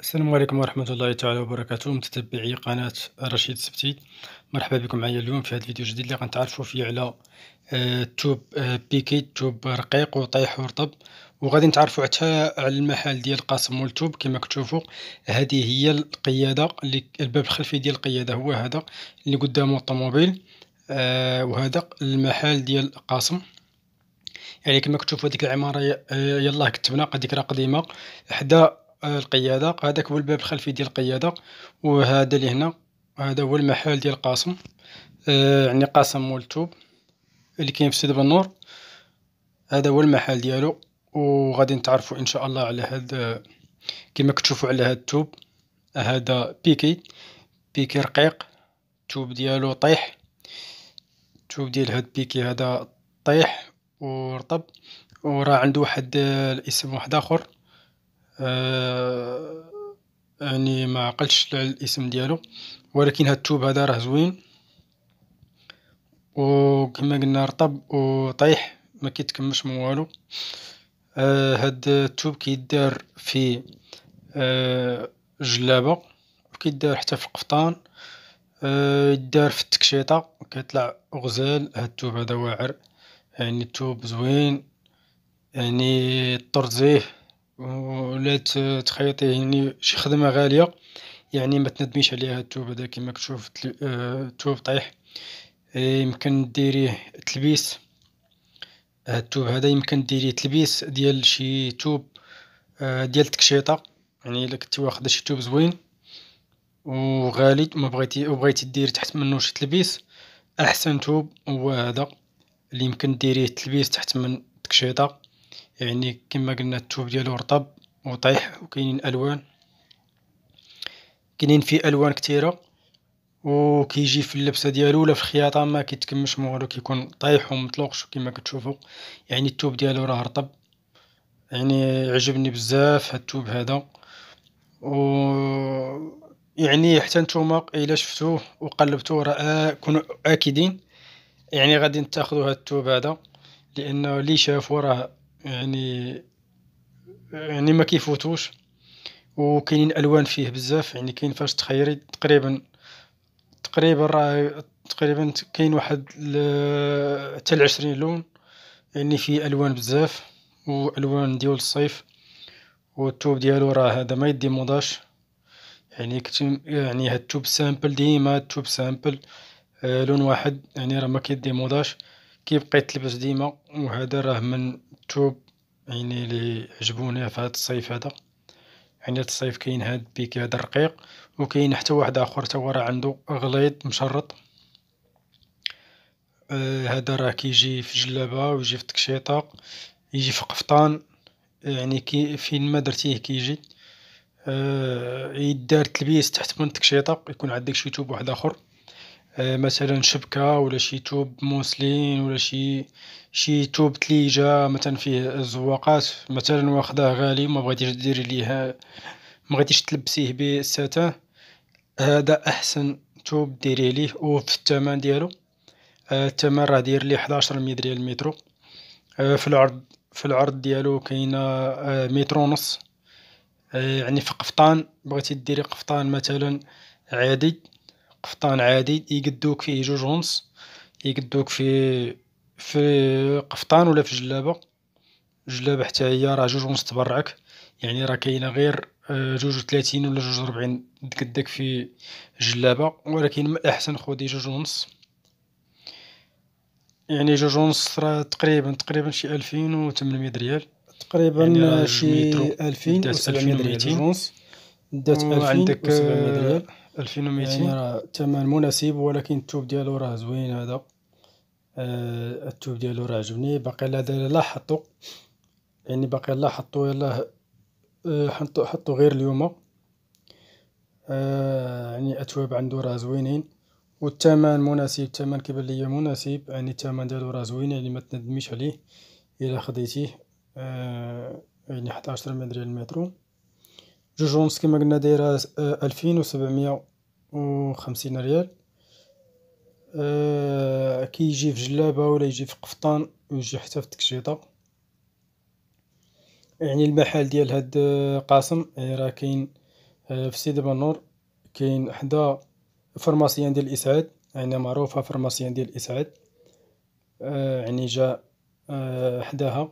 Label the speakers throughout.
Speaker 1: السلام عليكم ورحمة الله تعالى وبركاته متتبعي قناة رشيد سبتي مرحبا بكم معايا اليوم في هذا الفيديو الجديد اللي غنتعرفوا فيه على آه، توب آه، بيكي توب رقيق وطيح ورطب وغادي نتعرفوا حتى على المحل ديال قاسم والتوب كما كتشوفوا هذه هي القيادة اللي الباب الخلفي ديال القيادة هو هذا اللي قدامه الطوموبيل آه، وهذا المحل ديال قاسم يعني كما كتشوفوا هذيك العمارة يلاه كتبنا هذيك راه قديمة حدا القياده هذاك هو الباب الخلفي ديال القياده وهذا اللي هنا هذا هو المحل ديال قاسم آه، يعني قاسم مول التوب اللي كاين في سيد بنور هذا هو المحل ديالو وغادي نتعرفوا ان شاء الله على هذا كما كتشوفوا على هذا التوب هذا بيكي بيكي رقيق التوب ديالو طيح التوب ديال هاد بيكي هذا طيح ورطب وراه عنده واحد آه، الاسم واحد اخر يعني ما عقلتش على الاسم ديالو ولكن هاد التوب هذا راه زوين وكما قلنا رطب وطيح ما كيتكمش من والو آه هاد التوب كيدار في آه جلابه وكيدار حتى في القفطان آه يدار في التكشيطه كيطلع غزال هاد التوب هذا واعر يعني التوب زوين يعني طرزيه ولات آه، تخيطي يعني شي خدمة غالية يعني ما تندميش عليها الثوب هذا كما كتشوف آه، الثوب طايح آه، يمكن ديريه تلبيس هاد الثوب هذا يمكن ديريه تلبيس ديال شي ثوب ديال التكشيطه يعني الا كنتي واخده شي ثوب زوين وغالي ما بغيتي وبغيتي دير تحت منه شي تلبيس احسن ثوب هو هذا اللي يمكن ديريه تلبيس تحت من التكشيطه يعني كما قلنا التوب ديالو رطب وطيح وكاينين الوان كاينين فيه الوان كثيره وكيجي في اللبسه ديالو ولا في الخياطه ما كيتكمش مورو كيكون طايح ومطلوقش كما كتشوفوا يعني التوب ديالو راه رطب يعني عجبني بزاف هاد التوب هذا و يعني حتى نتوما الا شفتوه وقلبتوه راه كونوا اكيدين يعني غادي تاخذوا هاد التوب هذا لانه اللي شافو راه يعني يعني ما كيفوتوش وكاينين الوان فيه بزاف يعني كاين فاش تخيري تقريبا تقريبا راه تقريبا كاين واحد حتى ل 20 لون يعني فيه الوان بزاف والوان ديال الصيف والتوب ديالو راه هذا ما يدي موضاش يعني كتم يعني هاد التوب سامبل ديما التوب سامبل آه لون واحد يعني راه ما كيدي موضاش كيبقى يتلبس ديما وهذا راه من التوب يعني اللي عجبوني في هذا الصيف هذا يعني هذا الصيف كاين هاد بيك هذا الرقيق وكاين حتى واحد اخر حتى راه عنده غليظ مشرط آه، هذا آه راه كيجي في جلابه ويجي في تكشيطه يجي في قفطان يعني كي فين ما درتيه كيجي آه يدار تلبيس تحت من التكشيطه يكون عندك شي توب واحد اخر آه، مثلا شبكة ولا شي توب موسلين ولا شي شي توب تليجة مثلا فيه الزواقات مثلا واخداه غالي ما بغيتيش ديري ليه ما بغيتيش تلبسيه بالستان هذا احسن توب ديري ليه وفي الثمن ديالو آه، الثمن راه داير ليه 11 مية ريال المترو آه، في العرض في العرض ديالو كاينه متر ونص يعني في قفطان بغيتي ديري قفطان مثلا عادي قفطان عادي يقدوك فيه جوج ونص يقدوك في في قفطان ولا في جلابه جلابه حتى هي راه جوج ونص تبرعك يعني راه كاينه غير آه، جوج وثلاثين ولا جوج وربعين قدك في جلابه ولكن من الاحسن خودي جوج ونص يعني جوج ونص راه تقريبا تقريبا شي ألفين وثمانمية ريال تقريبا يعني شي ألفين وسبعمية ريال جوج ونص دات ألفين وسبعمية ريال 2200 يعني راه الثمن مناسب ولكن التوب ديالو راه زوين هذا آه التوب ديالو راه عجبني باقي لا داير لا حطو يعني باقي لا حطو يلاه آه، حطو حطو غير اليوم آه يعني اتواب عنده راه زوينين والثمن مناسب الثمن كيبان ليا مناسب يعني الثمن ديالو راه زوين يعني ما تندميش عليه الا خديتيه آه يعني 11 درهم ديال المترو جوج ونص كيما قلنا دايرة آه، ألفين وسبعمية وخمسين ريال أه كي يجي في جلابة ولا يجي في قفطان ويجي حتى في التكشيطة يعني المحل ديال هاد آه، قاسم يعني راه كاين آه، في سيدي بنور كاين حدا فرماسيان ديال الإسعاد يعني معروفة فرماسيان ديال الإسعاد أه يعني جا أه حداها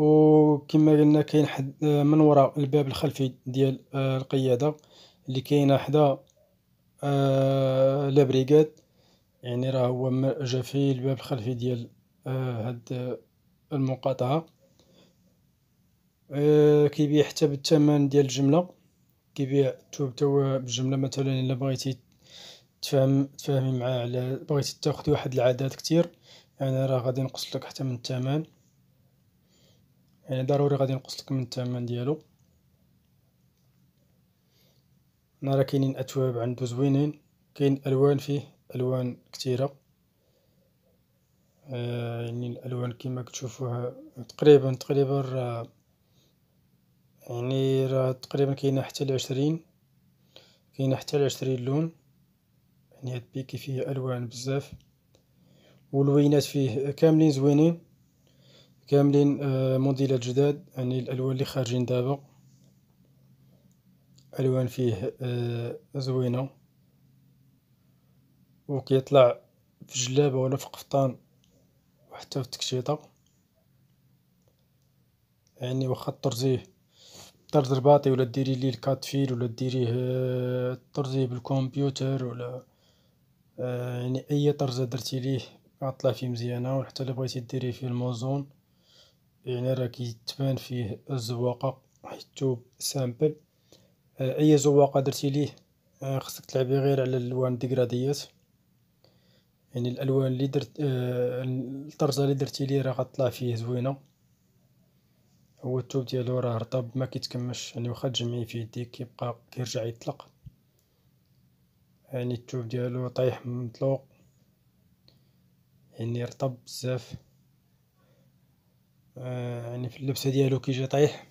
Speaker 1: وكما قلنا كاين حد من وراء الباب الخلفي ديال آه، القياده اللي كاين حدا آه، لابريغاد يعني راه هو جا في الباب الخلفي ديال آه، هاد المقاطعه كيبيع حتى بالثمن ديال الجمله كيبيع توب بالجمله مثلا الا بغيتي تفهم تفهمي معاه على بغيتي تاخذي واحد العدد كتير يعني راه غادي ينقص لك حتى من الثمن يعني ضروري غادي نقص لك من الثمن ديالو نرى راه كاينين اثواب عنده زوينين كاين الوان فيه الوان كثيره آه يعني الالوان كما كتشوفوها تقريبا تقريبا راه يعني راه تقريبا كاينه حتى العشرين كاينه حتى العشرين لون يعني هاد بيكي فيه الوان بزاف واللوينات فيه كاملين زوينين كاملين آه، موديلات جداد يعني الالوان اللي خارجين دابا الوان فيه آه، زوينه وكيطلع في جلابه ولا في قفطان وحتى في التكشيطه يعني واخا طرزيه طرز رباطي ولا ديري ليه الكات فيل ولا ديريه طرزيه آه، بالكمبيوتر ولا يعني اي طرزه درتي ليه غطلع فيه مزيانه وحتى الا بغيتي ديريه فيه الموزون يعني راه كيتبان فيه الزواقة حيت حيتو سامبل آه، أي زواقة درتي ليه آه، خصك تلعبي غير على الألوان ديكراديات يعني الألوان اللي درت آه، الطرزة اللي درتي ليه راه غطلع فيه زوينة هو التوب ديالو راه رطب ما كيتكمش يعني واخا تجمعي في يديك كيبقى كيرجع يطلق يعني التوب ديالو طايح مطلوق يعني رطب بزاف آه، يعني في اللبسه ديالو كيجي طايح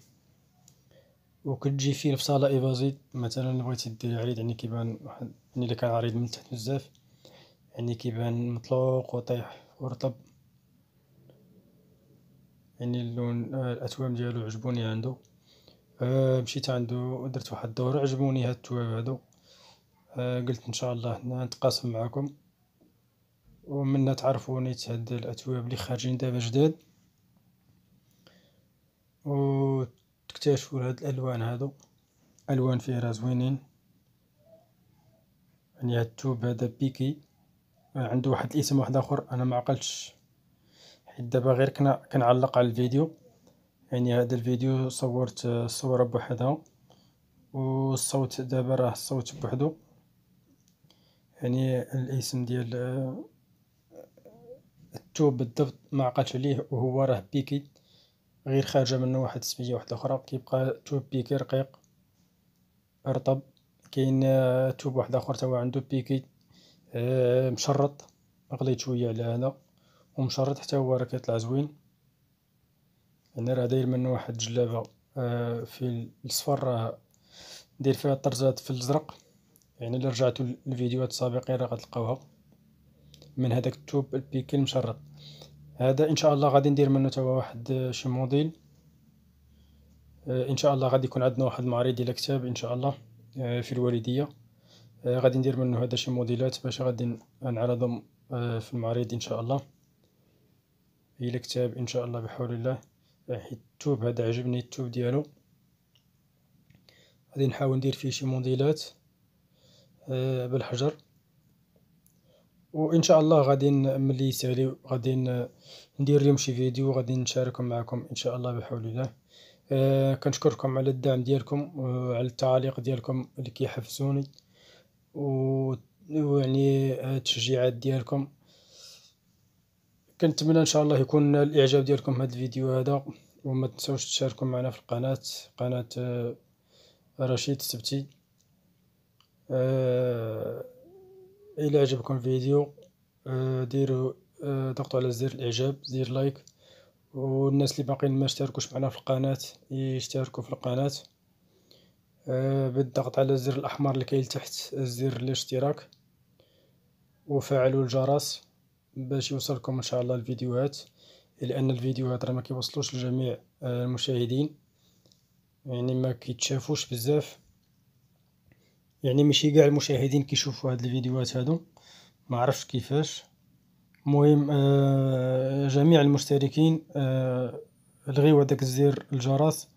Speaker 1: وكتجي فيه الفصاله ايفازي مثلا بغيتي دير عريض يعني كيبان واحد يعني الا كان عريض من تحت بزاف يعني كيبان مطلوق وطايح ورطب يعني اللون آه، الاتوام ديالو عجبوني عنده آه مشيت عنده درت واحد الدور عجبوني هاد التواب هادو آه قلت ان شاء الله نتقاسم معكم ومن تعرفوني هاد الاتواب اللي خارجين دابا جداد وتكتشفوا هاد الألوان هادو ألوان فيه زوينين يعني هاد التوب هدا بيكي عندو واحد الاسم واحد اخر انا معقلتش حيت دابا غير كنا كنعلق على الفيديو يعني هذا الفيديو صورت الصوره بوحدها والصوت دابا راه الصوت بوحدو يعني الاسم ديال التوب بالضبط ما عقلتش عليه وهو راه بيكي غير خارجة منه واحد السمية واحدة أخرى كيبقى توب بيكي رقيق رطب كاين آه، توب واحد آخر توا عنده بيكي آه، مشرط غليت شوية على هنا ومشرط حتى هو راه كيطلع زوين هنا راه داير منه واحد الجلابة آه، في الصفر راه داير فيها طرزات في الزرق يعني اللي رجعتو للفيديوهات السابقين راه غتلقاوها من هذاك التوب البيكي المشرط هذا ان شاء الله غادي ندير منه توا واحد آه، شي موديل آه، ان شاء الله غادي يكون عندنا واحد المعرض ديال كتاب ان شاء الله آه، في الوالديه غادي ندير منه هذا شي موديلات باش غادي نعرضهم في المعرض ان شاء الله الى كتاب ان شاء الله بحول الله حيت التوب هذا عجبني التوب ديالو غادي نحاول ندير فيه شي موديلات بالحجر وان شاء الله غادي ملي يسالي غادي ندير لهم شي فيديو غادي نشاركهم معكم ان شاء الله بحول الله آه كنشكركم على الدعم ديالكم وعلى آه، التعاليق ديالكم اللي كيحفزوني ويعني التشجيعات ديالكم كنتمنى ان شاء الله يكون الاعجاب ديالكم هذا الفيديو هذا وما تنسوش تشاركوا معنا في القناه قناه آه، رشيد السبتي آه الى عجبكم الفيديو آه، ديروا آه، ضغطوا على زر الاعجاب زر لايك والناس اللي باقيين ما اشتركوش معنا في القناه يشتركوا في القناه آه، بالضغط على الزر الاحمر اللي كاين تحت زر الاشتراك وفعلوا الجرس باش يوصلكم ان شاء الله الفيديوهات لان الفيديوهات راه ما كيوصلوش لجميع المشاهدين يعني ما كيتشافوش بزاف يعني ماشي كاع المشاهدين كيشوفوا هاد الفيديوهات هادو ما عرفتش كيفاش مهم آه جميع المشتركين آه لغيو هذاك الزر الجرس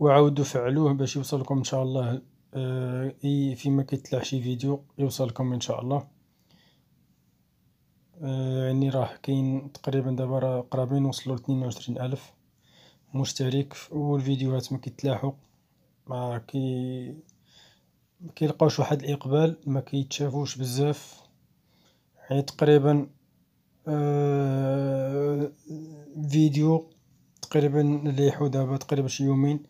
Speaker 1: وعاودوا فعلوه باش يوصلكم ان شاء الله آه فيما كيطلع شي فيديو يوصلكم ان شاء الله آه يعني راه كاين تقريبا دابا راه قرابين وصلوا ل ألف مشترك والفيديوهات ما كيتلاحوا ما كي كيلقاوش واحد الاقبال ما كيتشافوش بزاف حيت تقريبا آه فيديو تقريبا اللي يحو دابا تقريبا شي يومين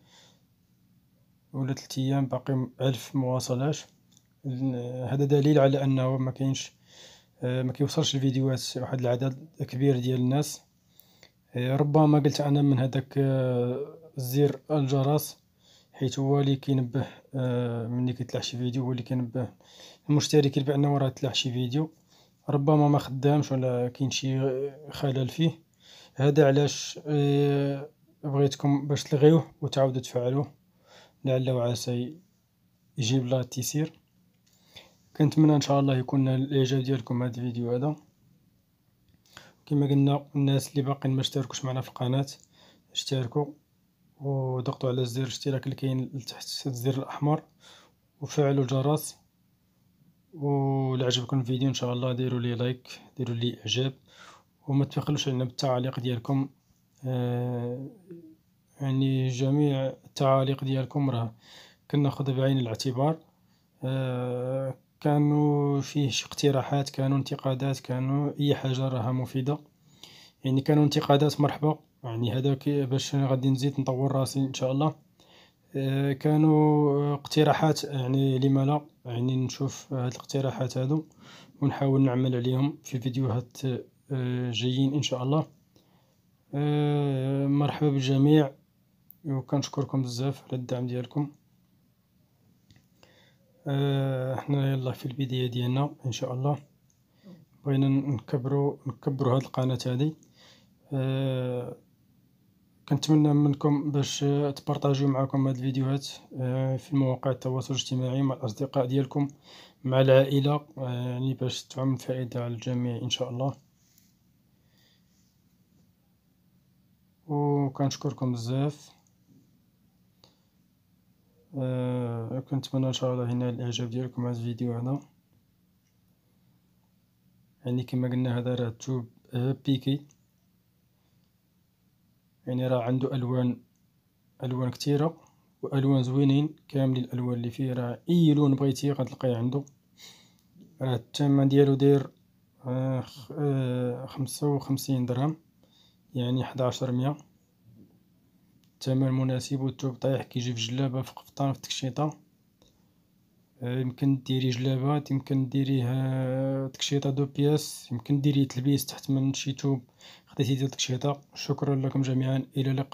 Speaker 1: ولا ثلاث ايام باقي الف مواصلات هذا دليل على انه ما كاينش آه، ما كيوصلش الفيديوهات واحد العدد كبير ديال الناس آه، ربما قلت انا من هذاك آه، زر الجرس حيت هو اللي كينبه آه، ملي كيطلع شي فيديو هو اللي كينبه المشترك كير بانه راه طلع شي فيديو ربما ما خدامش ولا كاين شي خلل فيه هذا علاش آه، بغيتكم باش تلغيوه وتعاودوا تفعلوه لعل وعسى يجيب لها التيسير كنتمنى ان شاء الله يكون الاعجاب ديالكم هذا الفيديو هذا كما قلنا الناس اللي باقيين ما اشتركوش معنا في القناه اشتركوا وضغطوا على زر الاشتراك اللي كاين لتحت الزر الاحمر وفعلوا الجرس ولا عجبكم الفيديو ان شاء الله ديروا لي لايك ديروا لي اعجاب وما تفقلوش علينا بالتعاليق ديالكم آه يعني جميع التعاليق ديالكم راه كناخذ بعين الاعتبار آه كانوا فيه شي اقتراحات كانوا انتقادات كانوا اي حاجه راها مفيده يعني كانوا انتقادات مرحبا يعني هذاك باش غادي نزيد نطور راسي ان شاء الله آه، كانوا اقتراحات يعني لما لا يعني نشوف هاد الاقتراحات هادو ونحاول نعمل عليهم في فيديوهات آه، جايين ان شاء الله آه، مرحبا بالجميع وكنشكركم بزاف على الدعم ديالكم احنا يلا في البدايه ديالنا ان شاء الله بغينا نكبروا نكبروا هاد القناه هذه كنتمنى منكم باش تبارطاجيو معكم هاد الفيديوهات آه، في مواقع التواصل الاجتماعي مع الاصدقاء ديالكم مع العائله آه، يعني باش تعم الفائده على الجميع ان شاء الله وكنشكركم بزاف آه، كنتمنى ان شاء الله ينال الاعجاب ديالكم هذا الفيديو هذا يعني كما قلنا هذا راه توب بيكي يعني راه عنده الوان الوان كثيره والوان زوينين كاملين الالوان اللي فيه راه اي لون بغيتي غتلقيه عنده راه الثمن ديالو داير آه، آه، خمسة وخمسين درهم يعني حداشر مية الثمن مناسب والثوب طايح كيجي في جلابه في قفطان في تكشيطه آه، يمكن ديري جلابات يمكن ديريها آه، تكشيطه دو بياس يمكن ديري تلبيس تحت من شي توب خديتي ديال التكشيطه شكرا لكم جميعا الى اللقاء